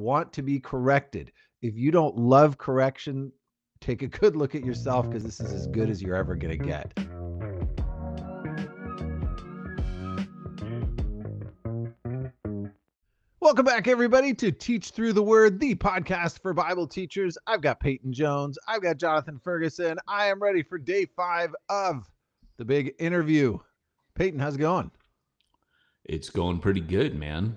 want to be corrected. If you don't love correction, take a good look at yourself because this is as good as you're ever going to get. Welcome back, everybody, to Teach Through the Word, the podcast for Bible teachers. I've got Peyton Jones. I've got Jonathan Ferguson. I am ready for day five of the big interview. Peyton, how's it going? It's going pretty good, man.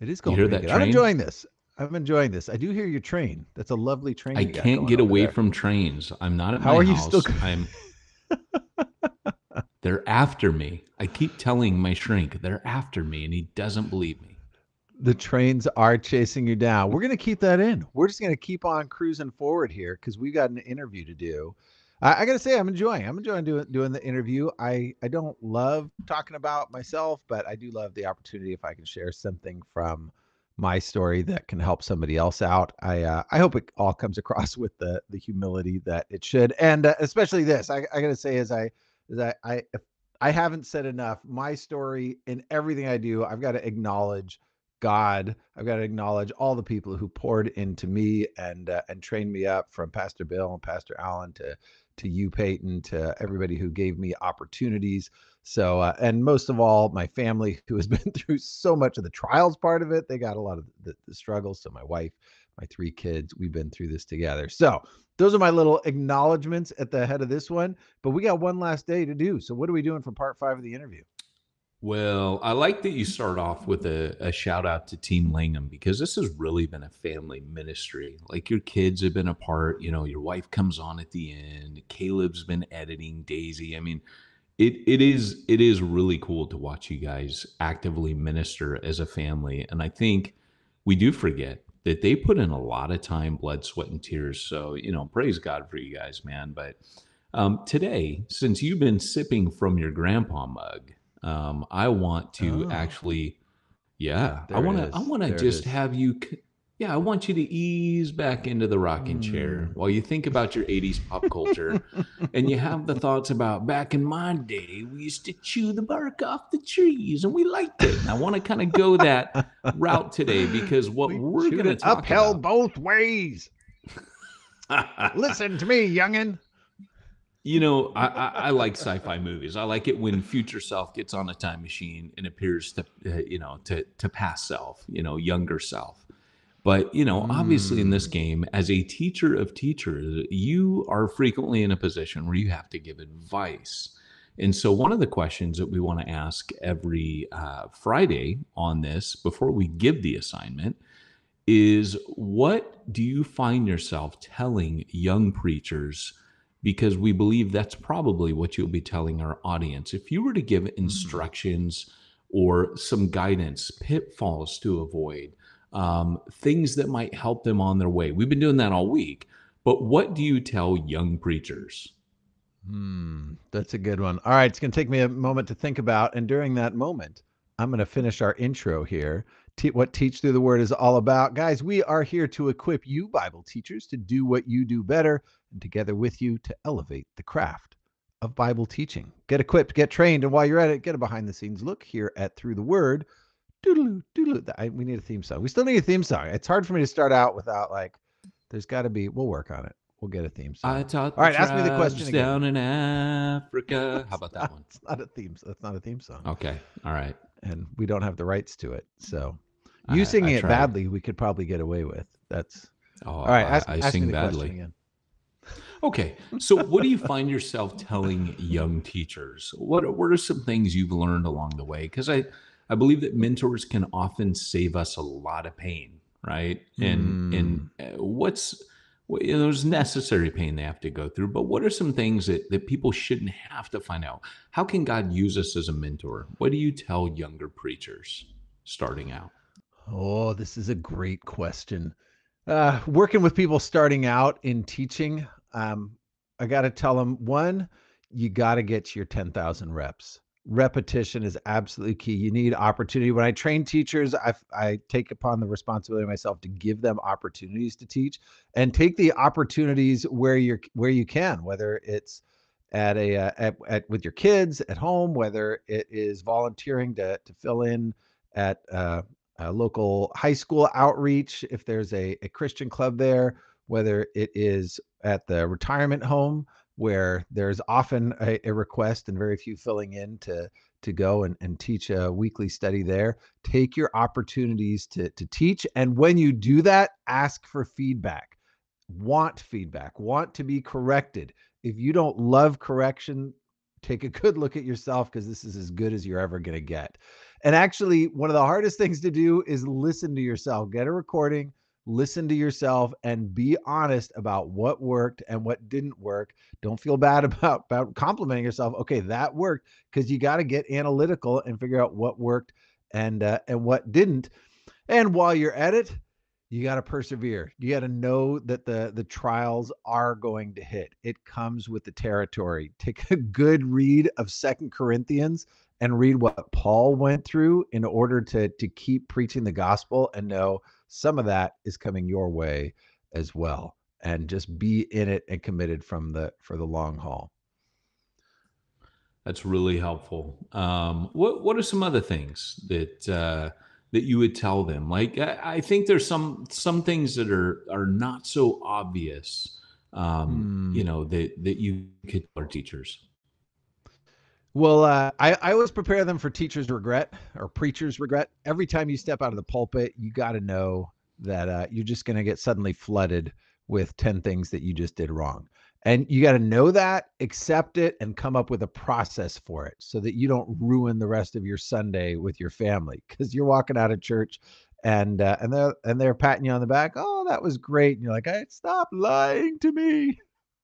It is going. You hear that? Good. Train? I'm enjoying this. I'm enjoying this. I do hear your train. That's a lovely train. I can't get away there. from trains. I'm not at How my house. How are you still? I'm. they're after me. I keep telling my shrink they're after me, and he doesn't believe me. The trains are chasing you down. We're going to keep that in. We're just going to keep on cruising forward here because we got an interview to do I, I got to say, I'm enjoying. I'm enjoying doing doing the interview. I I don't love talking about myself, but I do love the opportunity if I can share something from my story that can help somebody else out. I uh, I hope it all comes across with the the humility that it should, and uh, especially this. I, I got to say, as I as I I, I haven't said enough. My story in everything I do, I've got to acknowledge God. I've got to acknowledge all the people who poured into me and uh, and trained me up, from Pastor Bill and Pastor Allen to to you, Peyton, to everybody who gave me opportunities. So, uh, and most of all, my family who has been through so much of the trials part of it, they got a lot of the, the struggles. So, my wife, my three kids, we've been through this together. So, those are my little acknowledgments at the head of this one. But we got one last day to do. So, what are we doing for part five of the interview? Well, I like that you start off with a, a, shout out to Team Langham because this has really been a family ministry. Like your kids have been a part, you know, your wife comes on at the end, Caleb's been editing, Daisy. I mean, it it is it is really cool to watch you guys actively minister as a family. And I think we do forget that they put in a lot of time, blood, sweat, and tears. So, you know, praise God for you guys, man. But um, today, since you've been sipping from your grandpa mug, um, I want to oh. actually, yeah, there I want to, I want to just have you. Yeah, I want you to ease back into the rocking mm. chair hmm. while you think about your 80s pop culture and you have the thoughts about back in my day, we used to chew the bark off the trees and we liked it. And I want to kind of go that route today because what we are going to talk about, both ways. Listen to me, youngin' you know, I, I, I like sci-fi movies. I like it when future self gets on a time machine and appears to, uh, you know, to to past self, you know, younger self. But you know, obviously, mm. in this mm. game, as a teacher of teachers, you are frequently in a position where you have to give advice. And so, one of the questions that we want to ask every uh, Friday on this before we give the assignment is what do you find yourself telling young preachers because we believe that's probably what you'll be telling our audience. If you were to give mm-hmm. instructions or some guidance, pitfalls to avoid, um, things that might help them on their way, we've been doing that all week. But what do you tell young preachers? Hmm, that's a good one. All right, it's going to take me a moment to think about. And during that moment, I'm going to finish our intro here what Teach Through the Word is all about. Guys, we are here to equip you, Bible teachers, to do what you do better, and together with you to elevate the craft of Bible teaching. Get equipped, get trained, and while you're at it, get a behind the scenes look here at Through the Word. Doodaloo, doodaloo. I, we need a theme song. We still need a theme song. It's hard for me to start out without, like, there's got to be, we'll work on it. We'll get a theme song. I taught All right, ask me the question again. down in Africa. How about that not, one? It's not a theme. That's not a theme song. Okay. All right and we don't have the rights to it. So Using I, I it tried. badly, we could probably get away with. That's oh, all right. Ask, I, I sing badly. Okay, so what do you find yourself telling young teachers? What what are some things you've learned along the way? Because I I believe that mentors can often save us a lot of pain, right? And mm. and hmm. uh, what's you know, there's necessary pain they have to go through, but what are some things that, that people shouldn't have to find out? How can God use us as a mentor? What do you tell younger preachers starting out? Oh, this is a great question. Uh, working with people starting out in teaching, um, I got to tell them one, you got to get your 10,000 reps. Repetition is absolutely key. You need opportunity. When I train teachers, I, I take upon the responsibility myself to give them opportunities to teach and take the opportunities where you're where you can, whether it's at a uh, at, at with your kids at home, whether it is volunteering to to fill in at uh, uh, local high school outreach, if there's a, a Christian club there, whether it is at the retirement home where there's often a, a request and very few filling in to to go and, and teach a weekly study there take your opportunities to to teach and when you do that ask for feedback want feedback want to be corrected if you don't love correction take a good look at yourself because this is as good as you're ever going to get and actually, one of the hardest things to do is listen to yourself. Get a recording, listen to yourself, and be honest about what worked and what didn't work. Don't feel bad about, about complimenting yourself. Okay, that worked because you got to get analytical and figure out what worked and uh, and what didn't. And while you're at it, you got to persevere. You got to know that the the trials are going to hit. It comes with the territory. Take a good read of Second Corinthians and read what Paul went through in order to to keep preaching the gospel and know some of that is coming your way as well and just be in it and committed from the for the long haul. That's really helpful. Um, what what are some other things that uh, that you would tell them? Like I, I, think there's some some things that are are not so obvious. Um, mm. You hmm. know that that you could tell our teachers. Well, uh, I, I always prepare them for teacher's regret or preacher's regret. Every time you step out of the pulpit, you got to know that uh, you're just going to get suddenly flooded with 10 things that you just did wrong. And you got to know that, accept it, and come up with a process for it so that you don't ruin the rest of your Sunday with your family because you're walking out of church and uh, and they're and they're patting you on the back. Oh, that was great. And you're like, hey, stop lying to me.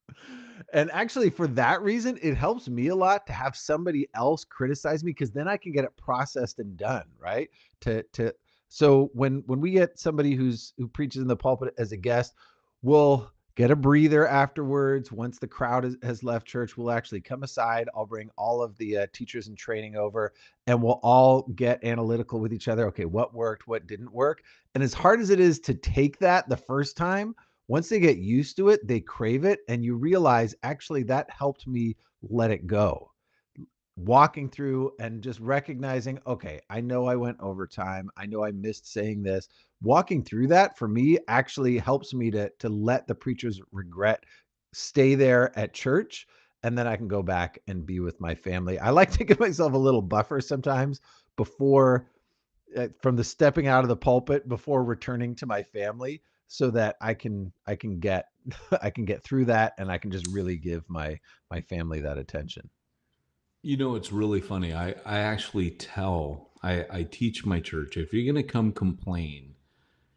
And actually, for that reason, it helps me a lot to have somebody else criticize me because then I can get it processed and done, right? To to so when when we get somebody who's who preaches in the pulpit as a guest, we'll get a breather afterwards. Once the crowd is, has left church, we'll actually come aside. I'll bring all of the uh, teachers in training over and we'll all get analytical with each other. Okay, what worked, what didn't work. And as hard as it is to take that the first time, once they get used to it, they crave it. And you realize actually that helped me let it go. Walking through and just recognizing, okay, I know I went overtime. I know I missed saying this. Walking through that for me actually helps me to, to let the preacher's regret stay there at church. And then I can go back and be with my family. I like to give myself a little buffer sometimes before eh, from the stepping out of the pulpit before returning to my family so that I can I can get I can get through that and I can just really give my my family that attention. You know, it's really funny. I I actually tell I I teach my church if you're going to come complain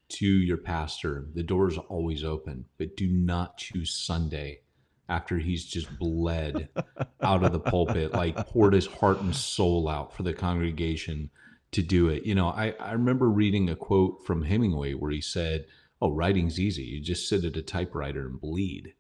to your pastor, the door's always open, but do not choose Sunday after he's just bled out of the pulpit, like poured his heart and soul out for the congregation to do it. You know, I, I remember reading a quote from Hemingway where he said, oh, writing's easy. You just sit at a typewriter and bleed.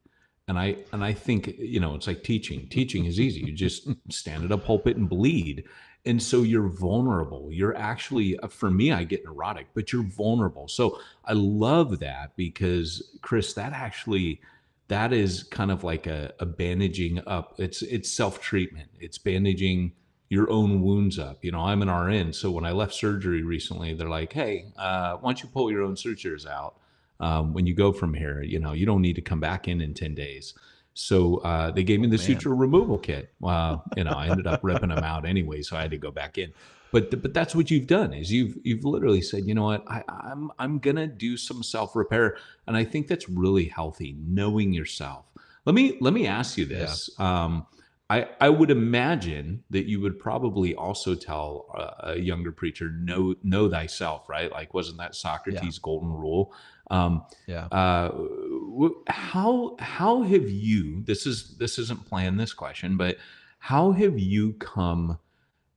And I and I think you know it's like teaching. Teaching is easy. You just stand at a pulpit and bleed. And so you're vulnerable. You're actually uh, for me, I get neurotic, but you're vulnerable. So I love that because Chris, that actually that is kind of like a, a bandaging up. It's it's self treatment. It's bandaging your own wounds up. You know, I'm an RN, so when I left surgery recently, they're like, "Hey, uh, why don't you pull your own sutures out?" um, when you go from here, you know, you don't need to come back in in 10 days. So uh, they gave me oh, the oh, suture removal kit. Well, you know, I ended up ripping them out anyway, so I had to go back in. But but that's what you've done is you've you've literally said, you know what, I, I'm I'm gonna do some self repair, and I think that's really healthy, knowing yourself. Let me let me ask you this. Yeah. Um, I, I would imagine that you would probably also tell a, a younger preacher, know know thyself, right? Like, wasn't that Socrates' yeah. golden rule? Um, yeah. Uh, how how have you? This is this isn't planned. This question, but how have you come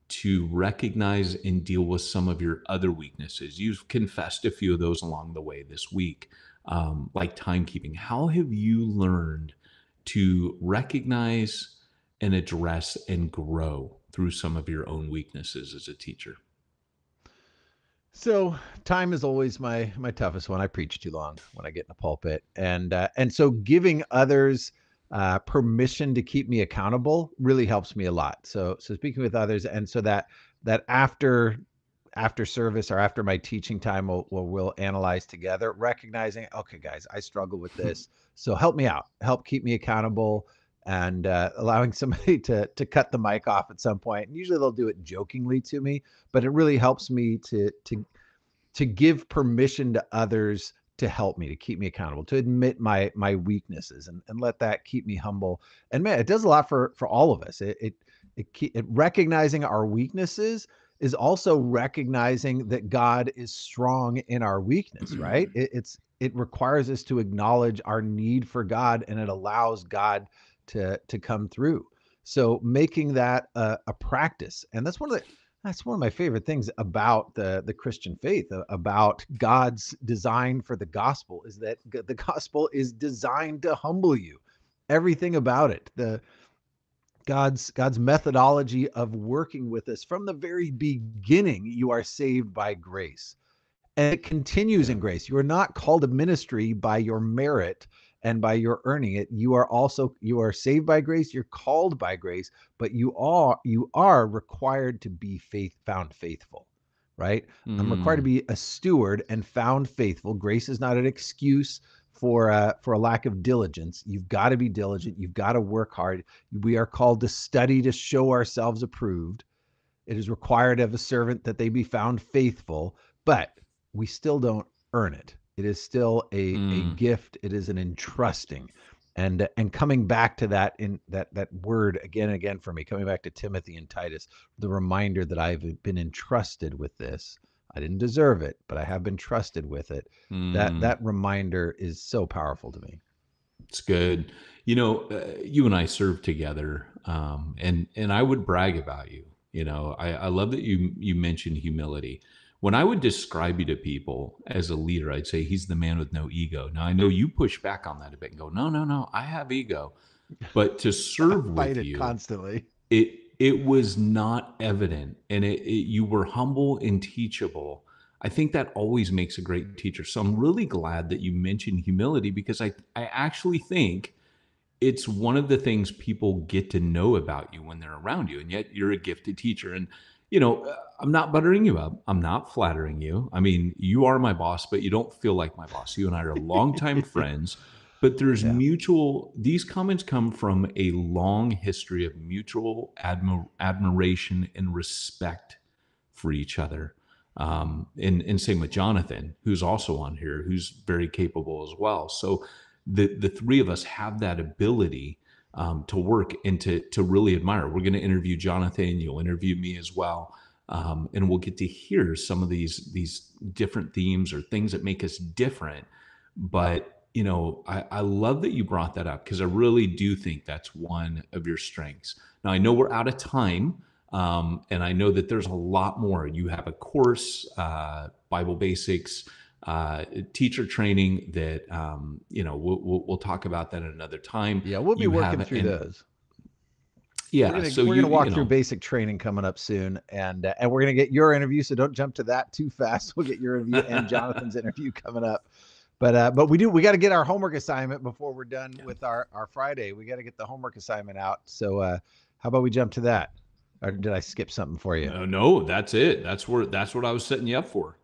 to recognize and deal with some of your other weaknesses? You've confessed a few of those along the way this week, um, like timekeeping. How have you learned to recognize? and address and grow through some of your own weaknesses as a teacher? So time is always my my toughest one. I preach too long when I get in the pulpit, and uh, and so giving others uh, permission to keep me accountable really helps me a lot. So so speaking with others, and so that that after after service or after my teaching time, we'll, we'll, we'll analyze together, recognizing okay, guys, I struggle with this, so help me out, help keep me accountable and uh, allowing somebody to to cut the mic off at some point. And usually they'll do it jokingly to me, but it really helps me to to to give permission to others to help me to keep me accountable to admit my my weaknesses and, and let that keep me humble and man it does a lot for for all of us it it, it, it recognizing our weaknesses is also recognizing that god is strong in our weakness right it, it's it requires us to acknowledge our need for god and it allows god to to come through. So making that a, a practice, and that's one of the that's one of my favorite things about the the Christian faith, about God's design for the gospel, is that the gospel is designed to humble you. Everything about it, the God's God's methodology of working with us from the very beginning. You are saved by grace, and it continues in grace. You are not called to ministry by your merit and by your earning it you are also you are saved by grace you're called by grace but you are you are required to be faith found faithful right mm. i'm required to mm. be a steward and found faithful grace is not an excuse for uh, for a lack of diligence. You've got to be diligent. You've got to work hard. We are called to study to show ourselves approved. It is required of a servant that they be found faithful, but we still don't earn it. It is still a, mm. a gift. It is an entrusting. And, and coming back to that in that that word again and again for me, coming back to Timothy and Titus, the reminder that I've been entrusted with this. I didn't deserve it, but I have been trusted with it. Mm. That that reminder is so powerful to me. It's good. You know, uh, you and I serve together, um, and and I would brag about you. You know, I, I love that you you mentioned humility when I would describe you to people as a leader, I'd say he's the man with no ego. Now I know you push back on that a bit and go, no, no, no, I have ego. But to serve with you constantly, it it was not evident, and it, it, you were humble and teachable. I think that always makes a great teacher. So I'm really glad that you mentioned humility because I I actually think it's one of the things people get to know about you when they're around you, and yet you're a gifted teacher. And you know uh, I'm not buttering you up. I'm not flattering you. I mean, you are my boss, but you don't feel like my boss. You and I are longtime friends, but there's yeah. mutual, these comments come from a long history of mutual admiration and respect for each other. Um, and, and same with Jonathan, who's also on here, who's very capable as well. So the, the three of us have that ability um, to work and to, to really admire. We're going to interview Jonathan, you'll interview me as well um, and we'll get to hear some of these these different themes or things that make us different. But you know, I, I love that you brought that up because I really do think that's one of your strengths. Now I know we're out of time. Um, and I know that there's a lot more. You have a course, uh, Bible Basics, uh, teacher training that um, you know we'll, we'll, we'll, talk about that another time. Yeah, we'll be you working through those yeah, we're gonna, so we're you, gonna walk you know, through basic training coming up soon, and uh, and we're gonna get your interview. So don't jump to that too fast. We'll get your interview and Jonathan's interview coming up. But uh, but we do we got to get our homework assignment before we're done yeah. with our our Friday. We got to get the homework assignment out. So uh, how about we jump to that? Or did I skip something for you? No, no, that's it. That's where that's what I was setting you up for.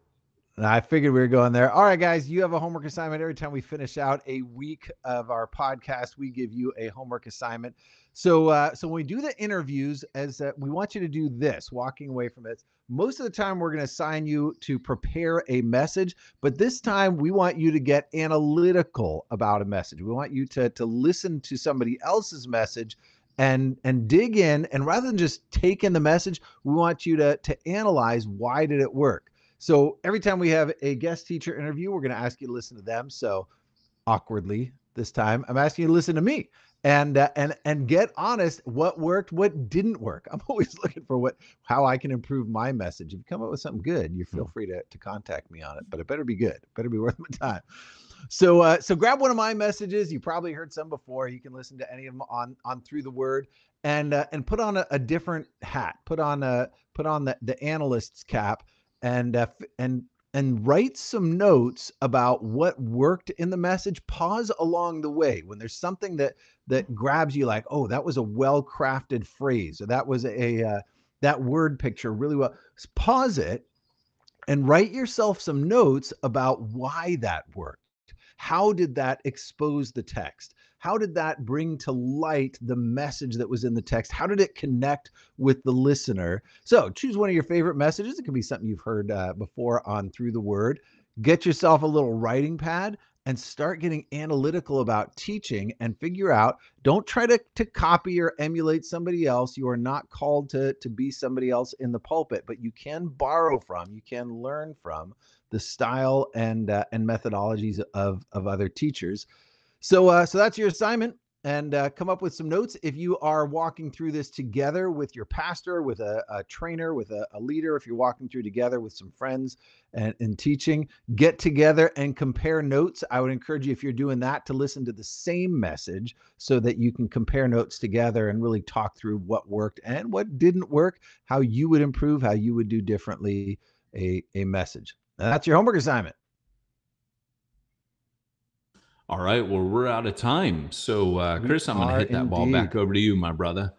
I figured we were going there. All right, guys, you have a homework assignment. Every time we finish out a week of our podcast, we give you a homework assignment. So, uh, so when we do the interviews, as uh, we want you to do this, walking away from it. Most of the time, we're going to assign you to prepare a message, but this time we want you to get analytical about a message. We want you to to listen to somebody else's message and and dig in. And rather than just take in the message, we want you to to analyze why did it work so every time we have a guest teacher interview, we're going to ask you to listen to them. So awkwardly this time, I'm asking you to listen to me and uh, and and get honest. What worked? What didn't work? I'm always looking for what how I can improve my message. If you come up with something good, you feel hmm. free to to contact me on it. But it better be good. better be worth my time. So uh, so grab one of my messages. You probably heard some before. You can listen to any of them on on through the word and uh, and put on a, a different hat. Put on a put on the the analyst's cap and uh, and and write some notes about what worked in the message pause along the way when there's something that that mm. grabs you like oh that was a well crafted phrase or that was a uh, that word picture really well pause it and write yourself some notes about why that worked how did that expose the text how did that bring to light the message that was in the text? How did it connect with the listener? So choose one of your favorite messages. It could be something you've heard uh, before on Through the Word. Get yourself a little writing pad and start getting analytical about teaching and figure out don't try to, to copy or emulate somebody else you are not called to, to be somebody else in the pulpit but you can borrow from you can learn from the style and uh, and methodologies of of other teachers so, uh, so that's your assignment and uh, come up with some notes. If you are walking through this together with your pastor, with a, a trainer, with a, a, leader, if you're walking through together with some friends and, and, teaching, get together and compare notes. I would encourage you, if you're doing that, to listen to the same message so that you can compare notes together and really talk through what worked and what didn't work, how you would improve, how you would do differently a, a message. that's your homework assignment. All right. Well, we're out of time. So, uh, Chris, I'm going to hit that indeed. ball back over to you, my brother.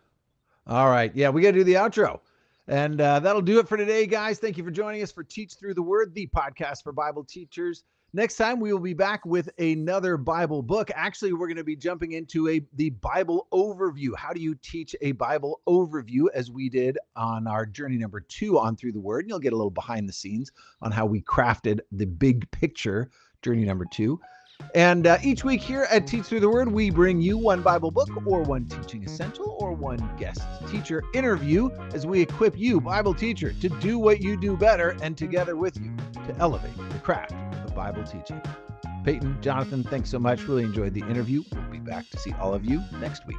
All right. Yeah, we got to do the outro. And uh, that'll do it for today, guys. Thank you for joining us for Teach Through the Word, the podcast for Bible teachers. Next time, we will be back with another Bible book. Actually, we're going to be jumping into a the Bible overview. How do you teach a Bible overview as we did on our journey number two on Through the Word? And you'll get a little behind the scenes on how we crafted the big picture journey number two. And uh, each week here at Teach Through the Word, we bring you one Bible book or one teaching essential or one guest teacher interview as we equip you, Bible teacher, to do what you do better and together with you to elevate the craft of Bible teaching. Peyton, Jonathan, thanks so much. Really enjoyed the interview. We'll be back to see all of you next week.